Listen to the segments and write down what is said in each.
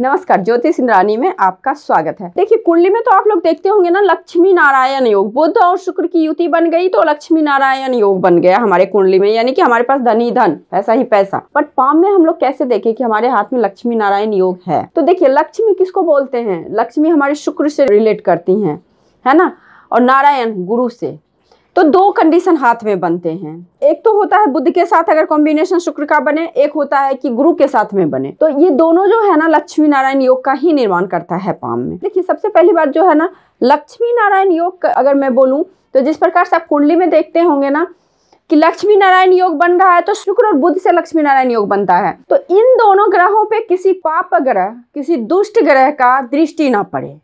नमस्कार ज्योतिष इंद्रानी में आपका स्वागत है देखिए कुंडली में तो आप लोग देखते होंगे ना लक्ष्मी नारायण योग बुद्ध और शुक्र की युति बन गई तो लक्ष्मी नारायण योग बन गया हमारे कुंडली में यानी कि हमारे पास धनी धन पैसा ही पैसा बट पाम में हम लोग कैसे देखें कि हमारे हाथ में लक्ष्मी नारायण योग है तो देखिए लक्ष्मी किसको बोलते हैं लक्ष्मी हमारे शुक्र से रिलेट करती है है ना और नारायण गुरु से तो दो कंडीशन हाथ में बनते हैं एक तो होता है बुद्ध के साथ अगर कॉम्बिनेशन शुक्र का बने एक होता है कि गुरु के साथ में बने तो ये दोनों जो है ना लक्ष्मी नारायण योग का ही निर्माण करता है पाम में देखिए सबसे पहली बात जो है ना लक्ष्मी नारायण योग अगर मैं बोलूँ तो जिस प्रकार से आप कुंडली में देखते होंगे ना कि लक्ष्मी नारायण योग बन रहा है तो शुक्र और बुद्ध से लक्ष्मी नारायण योग बनता है तो इन दोनों ग्रहों पे किसी पाप ग्रह किसी दुष्ट ग्रह का दृष्टि ना पड़े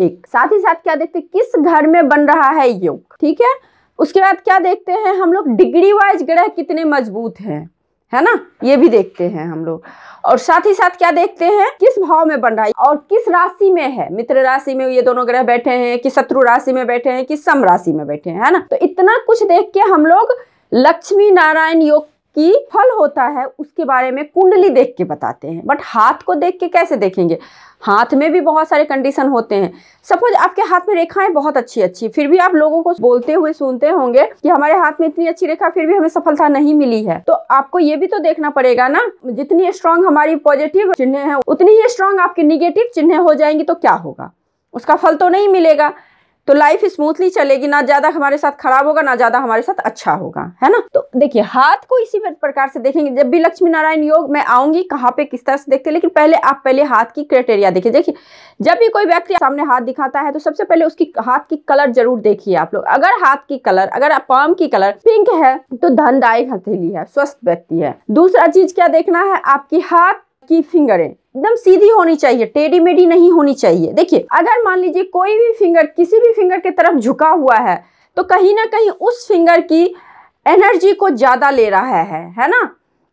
एक साथ ही साथ क्या देखते किस घर में बन रहा है योग ठीक है उसके बाद क्या देखते हैं हम लोग डिग्री वाइज ग्रह कितने मजबूत हैं है ना ये भी देखते हैं हम लोग और साथ ही साथ क्या देखते हैं किस भाव में बन रहा है और किस राशि में है मित्र राशि में ये दोनों ग्रह बैठे हैं कि शत्रु राशि में बैठे हैं कि सम राशि में बैठे हैं है ना तो इतना कुछ देख के हम लोग लक्ष्मी नारायण योग कि फल होता है उसके बारे में कुंडली देख के बताते हैं बट हाथ को देख के कैसे देखेंगे हाथ में भी बहुत सारे कंडीशन होते हैं सपोज आपके हाथ में रेखाएं बहुत अच्छी अच्छी फिर भी आप लोगों को बोलते हुए सुनते होंगे कि हमारे हाथ में इतनी अच्छी रेखा फिर भी हमें सफलता नहीं मिली है तो आपको ये भी तो देखना पड़ेगा ना जितनी स्ट्रांग हमारी पॉजिटिव चिन्ह है उतनी ही स्ट्रांग आपके निगेटिव चिन्ह हो जाएंगी तो क्या होगा उसका फल तो नहीं मिलेगा तो लाइफ स्मूथली चलेगी ना ज़्यादा हमारे साथ खराब होगा ना ज़्यादा हमारे साथ अच्छा होगा है ना तो देखिए हाथ को इसी प्रकार से देखेंगे जब भी लक्ष्मी नारायण योग मैं आऊंगी कहाँ पे किस तरह से देखते हैं लेकिन पहले आप पहले हाथ की क्राइटेरिया देखिए देखिए जब भी कोई व्यक्ति सामने हाथ दिखाता है तो सबसे पहले उसकी हाथ की कलर जरूर देखिए आप लोग अगर हाथ की कलर अगर पाम की कलर पिंक है तो धनदायक हथेली है स्वस्थ व्यक्ति है दूसरा चीज क्या देखना है आपकी हाथ की फिंगरें एकदम सीधी होनी चाहिए टेढ़ी मेढ़ी नहीं होनी चाहिए देखिए अगर मान लीजिए कोई भी फिंगर किसी भी फिंगर के तरफ झुका हुआ है तो कहीं ना कहीं उस फिंगर की एनर्जी को ज़्यादा ले रहा है है ना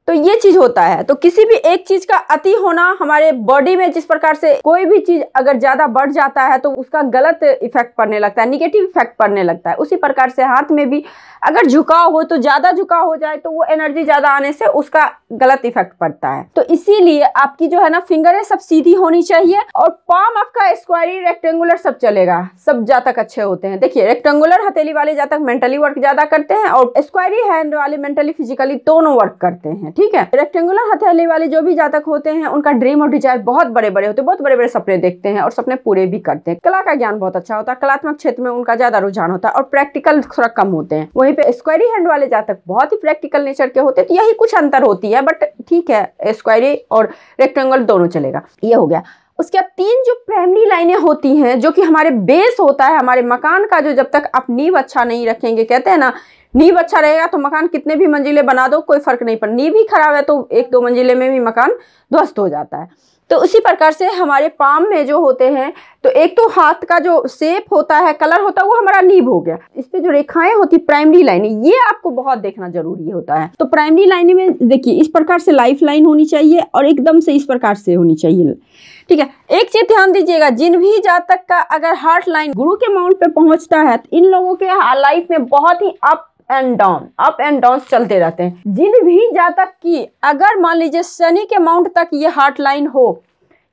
तो ये चीज होता है तो किसी भी एक चीज का अति होना हमारे बॉडी में जिस प्रकार से कोई भी चीज अगर ज्यादा बढ़ जाता है तो उसका गलत इफेक्ट पड़ने लगता है निगेटिव इफेक्ट पड़ने लगता है उसी प्रकार से हाथ में भी अगर झुकाव हो तो ज्यादा झुकाव हो जाए तो वो एनर्जी ज्यादा आने से उसका गलत इफेक्ट पड़ता है तो इसीलिए आपकी जो है ना फिंगर है सब सीधी होनी चाहिए और पाम आपका स्क्वायरी रेक्टेंगुलर सब चलेगा सब जातक अच्छे होते हैं देखिए रेक्टेंगुलर हथेली वाले जातक मेंटली वर्क ज्यादा करते हैं और स्क्वायरी हैंड वाले मेंटली फिजिकली दोनों वर्क करते हैं ठीक है रेक्टेंगुलर हथेली वाले जो भी जातक होते हैं उनका ड्रीम और डिजायर बहुत बड़े बड़े होते हैं बहुत बड़े बड़े सपने देखते हैं और सपने पूरे भी करते हैं कला का ज्ञान बहुत अच्छा होता है कलात्मक क्षेत्र में उनका ज्यादा रुझान होता है और प्रैक्टिकल थोड़ा कम होते हैं वहीं पे स्क्वायरी हैंड वाले जातक बहुत ही प्रैक्टिकल नेचर के होते हैं तो यही कुछ अंतर होती है बट ठीक है स्क्वायरी और रेक्टेंगुलर दोनों चलेगा ये हो गया उसके बाद तीन जो प्राइमरी लाइनें होती हैं जो कि हमारे बेस होता है हमारे मकान का जो जब तक आप नींव अच्छा नहीं रखेंगे कहते हैं ना नींव अच्छा रहेगा तो मकान कितने भी मंजिले बना दो कोई फर्क नहीं पड़ता नींव ही खराब है तो एक दो मंजिले में भी मकान ध्वस्त हो जाता है तो उसी प्रकार से हमारे पाम में जो होते हैं तो एक तो हाथ का जो शेप होता है कलर होता है वो हमारा नीब हो गया इस पे जो रेखाएं होती प्राइमरी लाइन ये आपको बहुत देखना जरूरी होता है तो प्राइमरी लाइन में देखिए इस प्रकार से लाइफ लाइन होनी चाहिए और एकदम से इस प्रकार से होनी चाहिए ठीक है एक चीज ध्यान दीजिएगा जिन भी जातक का अगर हार्ट लाइन गुरु के माउंट पे पहुंचता है तो इन लोगों के लाइफ में बहुत ही up and down up and down चलते रहते हैं जिन भी जातक की अगर मान लीजिए शनि के माउंट तक ये हार्ट लाइन हो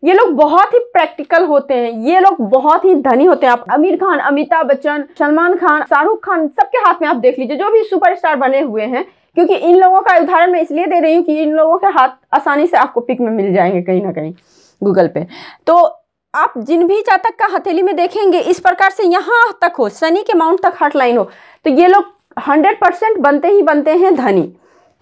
ये लोग बहुत ही प्रैक्टिकल होते हैं ये लोग बहुत ही धनी होते हैं आप अमीर खान अमिताभ बच्चन सलमान खान शाहरुख खान सबके हाथ में आप देख लीजिए जो भी सुपरस्टार बने हुए हैं क्योंकि इन लोगों का उदाहरण मैं इसलिए दे रही हूँ कि इन लोगों के हाथ आसानी से आपको पिक में मिल जाएंगे कहीं ना कहीं गूगल पे तो आप जिन भी जातक का हथेली में देखेंगे इस प्रकार से यहाँ तक हो शनि के माउंट तक हार्ट लाइन हो तो ये लोग हंड्रेड परसेंट बनते ही बनते हैं धनी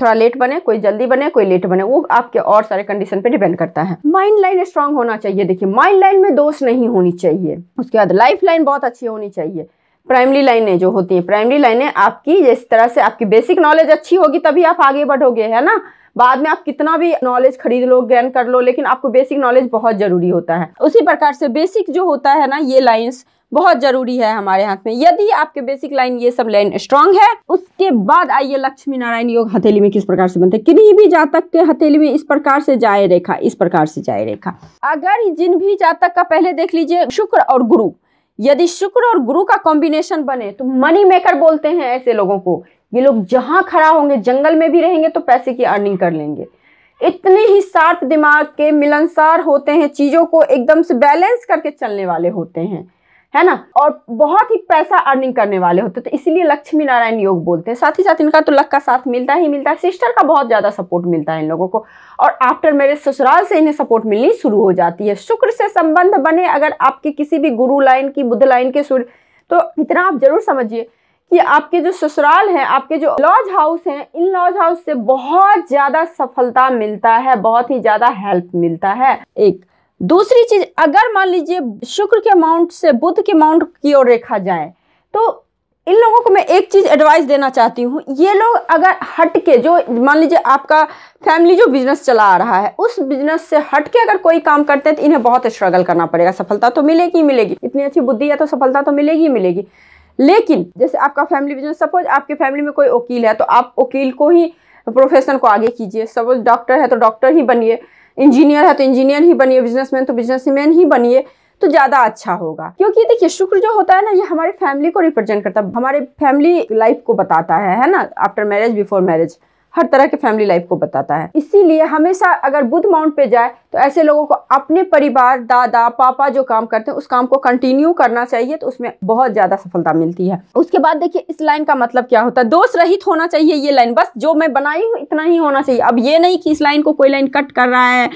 थोड़ा लेट बने कोई जल्दी बने कोई लेट बने वो आपके और सारे कंडीशन पे डिपेंड करता है माइंड लाइन स्ट्रांग होना चाहिए देखिए माइंड लाइन में दोष नहीं होनी चाहिए उसके बाद लाइफ लाइन बहुत अच्छी होनी चाहिए प्राइमरी लाइनें जो होती हैं प्राइमरी लाइनें आपकी जिस तरह से आपकी बेसिक नॉलेज अच्छी होगी तभी आप आगे बढ़ोगे है ना बाद में आप कितना भी नॉलेज खरीद लो गेन कर लो लेकिन आपको बेसिक नॉलेज बहुत जरूरी होता है उसी प्रकार से बेसिक जो होता है ना ये लाइन्स बहुत जरूरी है हमारे हाथ में यदि आपके बेसिक लाइन ये सब लाइन स्ट्रांग है उसके बाद आइए लक्ष्मी नारायण योग हथेली में किस प्रकार से बनते हैं किन्हीं भी जातक के हथेली में इस प्रकार से जाए रेखा इस प्रकार से जाए रेखा अगर जिन भी जातक का पहले देख लीजिए शुक्र और गुरु यदि शुक्र और गुरु का कॉम्बिनेशन बने तो मनी मेकर बोलते हैं ऐसे लोगों को ये लोग जहां खड़ा होंगे जंगल में भी रहेंगे तो पैसे की अर्निंग कर लेंगे इतने ही शार्प दिमाग के मिलनसार होते हैं चीज़ों को एकदम से बैलेंस करके चलने वाले होते हैं है ना और बहुत ही पैसा अर्निंग करने वाले होते तो इसीलिए लक्ष्मी नारायण योग बोलते हैं साथ ही साथ इनका तो लक का साथ मिलता ही मिलता है सिस्टर का बहुत ज़्यादा सपोर्ट मिलता है इन लोगों को और आफ्टर मेरे ससुराल से इन्हें सपोर्ट मिलनी शुरू हो जाती है शुक्र से संबंध बने अगर आपके किसी भी गुरु लाइन की बुद्ध लाइन के सूर्य तो इतना आप जरूर समझिए कि आपके जो ससुराल हैं आपके जो लॉज हाउस हैं इन लॉज हाउस से बहुत ज़्यादा सफलता मिलता है बहुत ही ज़्यादा हेल्प मिलता है एक दूसरी चीज अगर मान लीजिए शुक्र के माउंट से बुद्ध के माउंट की ओर रेखा जाए तो इन लोगों को मैं एक चीज़ एडवाइस देना चाहती हूँ ये लोग अगर हट के जो मान लीजिए आपका फैमिली जो बिजनेस चला आ रहा है उस बिजनेस से हट के अगर कोई काम करते हैं तो इन्हें बहुत स्ट्रगल करना पड़ेगा सफलता तो मिलेगी मिलेगी इतनी अच्छी बुद्धि है तो सफलता तो मिलेगी ही मिलेगी लेकिन जैसे आपका फैमिली बिजनेस सपोज आपके फैमिली में कोई वकील है तो आप वकील को ही प्रोफेशन को आगे कीजिए सपोज डॉक्टर है तो डॉक्टर ही बनिए इंजीनियर है तो इंजीनियर ही बनिए बिजनेसमैन तो बिजनेसमैन ही बनिए तो ज़्यादा अच्छा होगा क्योंकि देखिए शुक्र जो होता है ना ये हमारे फैमिली को रिप्रेजेंट करता है हमारे फैमिली लाइफ को बताता है है ना आफ्टर मैरिज बिफोर मैरिज हर तरह के फैमिली लाइफ को बताता है इसीलिए हमेशा अगर बुद्ध माउंट पे जाए तो ऐसे लोगों को अपने परिवार दादा पापा जो काम करते हैं उस काम को कंटिन्यू करना चाहिए तो उसमें बहुत ज़्यादा सफलता मिलती है उसके बाद देखिए इस लाइन का मतलब क्या होता है दोष रहित होना चाहिए ये लाइन बस जो मैं बनाई हूँ इतना ही होना चाहिए अब ये नहीं कि इस लाइन को कोई लाइन कट कर रहा है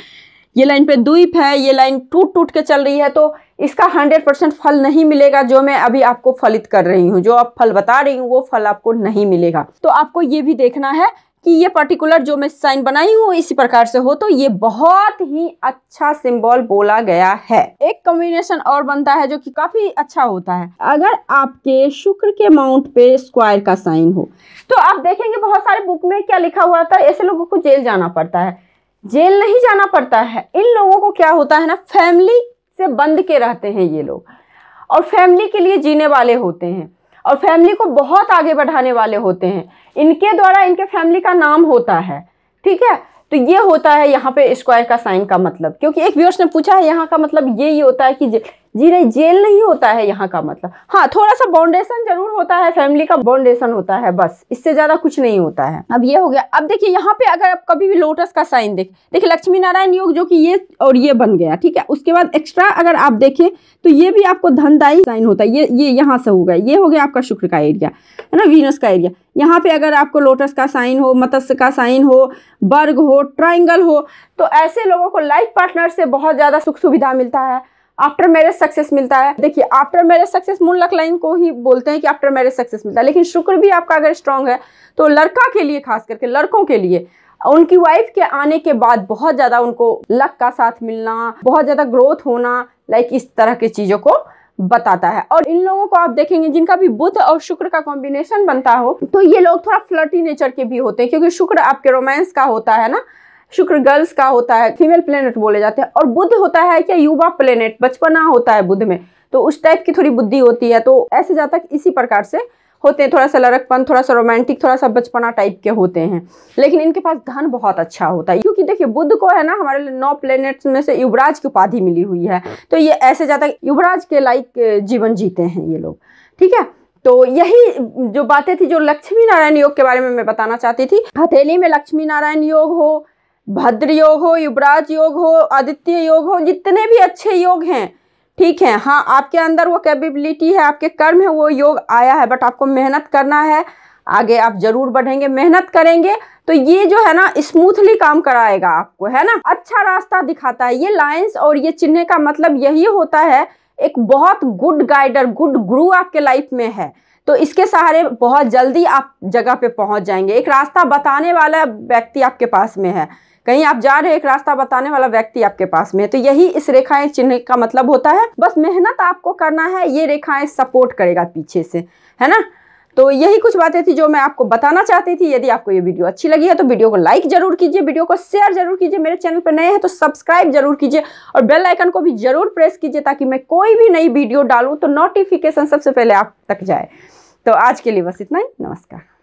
ये लाइन पे द्वीप है ये लाइन टूट टूट के चल रही है तो इसका हंड्रेड परसेंट फल नहीं मिलेगा जो मैं अभी आपको फलित कर रही हूँ जो आप फल बता रही हूँ वो फल आपको नहीं मिलेगा तो आपको ये भी देखना है कि ये पर्टिकुलर जो मैं साइन बनाई हूँ इसी प्रकार से हो तो ये बहुत ही अच्छा सिंबल बोला गया है एक कॉम्बिनेशन और बनता है जो कि काफी अच्छा होता है अगर आपके शुक्र के माउंट पे स्क्वायर का साइन हो तो आप देखेंगे बहुत सारे बुक में क्या लिखा हुआ था ऐसे लोगों को जेल जाना पड़ता है जेल नहीं जाना पड़ता है इन लोगों को क्या होता है ना फैमिली से बंद के रहते हैं ये लोग और फैमिली के लिए जीने वाले होते हैं और फैमिली को बहुत आगे बढ़ाने वाले होते हैं इनके द्वारा इनके फैमिली का नाम होता है ठीक है तो ये होता है यहाँ पे स्क्वायर का साइन का मतलब क्योंकि एक व्यूअर्स ने पूछा है यहाँ का मतलब ये ही होता है कि जी नहीं जेल नहीं होता है यहाँ का मतलब हाँ थोड़ा सा बाउंडेशन जरूर होता है फैमिली का बाउंडेशन होता है बस इससे ज्यादा कुछ नहीं होता है अब ये हो गया अब देखिए यहाँ पे अगर आप कभी भी लोटस का साइन देख देखिए लक्ष्मी नारायण योग जो कि ये और ये बन गया ठीक है उसके बाद एक्स्ट्रा अगर आप देखें तो ये भी आपको धनदायी साइन होता है ये ये यहाँ से हो गया ये हो गया आपका शुक्र का एरिया है ना वीनस का एरिया यहाँ पे अगर आपको लोटस का साइन हो मत्स्य का साइन हो वर्ग हो ट्राइंगल हो तो ऐसे लोगों को लाइफ पार्टनर से बहुत ज़्यादा सुख सुविधा मिलता है आफ्टर मैरिज सक्सेस मिलता है देखिए after marriage success moon luck line को ही बोलते हैं कि आफ्टर मैरिज सक्सेस मिलता है लेकिन शुक्र भी आपका अगर स्ट्रांग है तो लड़का के लिए खास करके लड़कों के लिए उनकी वाइफ के आने के बाद बहुत ज़्यादा उनको लक का साथ मिलना बहुत ज़्यादा ग्रोथ होना लाइक इस तरह की चीज़ों को बताता है और इन लोगों को आप देखेंगे जिनका भी बुध और शुक्र का कॉम्बिनेशन बनता हो तो ये लोग थोड़ा फ्लर्टी नेचर के भी होते हैं क्योंकि शुक्र आपके रोमांस का होता है ना शुक्र गर्ल्स का होता है फीमेल प्लेनेट बोले जाते हैं और बुद्ध होता है क्या युवा प्लेनेट बचपना होता है बुद्ध में तो उस टाइप की थोड़ी बुद्धि होती है तो ऐसे जातक इसी प्रकार से होते हैं थोड़ा सा लड़कपन थोड़ा सा रोमांटिक थोड़ा सा बचपना टाइप के होते हैं लेकिन इनके पास धन बहुत अच्छा होता है क्योंकि देखिए बुद्ध को है ना हमारे नौ प्लेनेट्स में से युवराज की उपाधि मिली हुई है तो ये ऐसे ज़्यादा युवराज के लाइक जीवन जीते हैं ये लोग ठीक है तो यही जो बातें थी जो लक्ष्मी नारायण योग के बारे में मैं बताना चाहती थी हथेली में लक्ष्मी नारायण योग हो भद्र योग हो युवराज योग हो आदित्य योग हो जितने भी अच्छे योग हैं ठीक है हाँ आपके अंदर वो कैपेबिलिटी है आपके कर्म है वो योग आया है बट आपको मेहनत करना है आगे आप जरूर बढ़ेंगे मेहनत करेंगे तो ये जो है ना स्मूथली काम कराएगा आपको है ना अच्छा रास्ता दिखाता है ये लाइंस और ये चिन्ह का मतलब यही होता है एक बहुत गुड गाइडर गुड गुरु आपके लाइफ में है तो इसके सहारे बहुत जल्दी आप जगह पे पहुंच जाएंगे एक रास्ता बताने वाला व्यक्ति आपके पास में है कहीं आप जा रहे एक रास्ता बताने वाला व्यक्ति आपके पास में तो यही इस रेखाएं चिन्ह का मतलब होता है बस मेहनत आपको करना है ये रेखाएं सपोर्ट करेगा पीछे से है ना तो यही कुछ बातें थी जो मैं आपको बताना चाहती थी यदि आपको ये वीडियो अच्छी लगी है तो वीडियो को लाइक जरूर कीजिए वीडियो को शेयर जरूर कीजिए मेरे चैनल पर नए हैं तो सब्सक्राइब जरूर कीजिए और बेल आइकन को भी जरूर प्रेस कीजिए ताकि मैं कोई भी नई वीडियो डालूँ तो नोटिफिकेशन सबसे पहले आप तक जाए तो आज के लिए बस इतना ही नमस्कार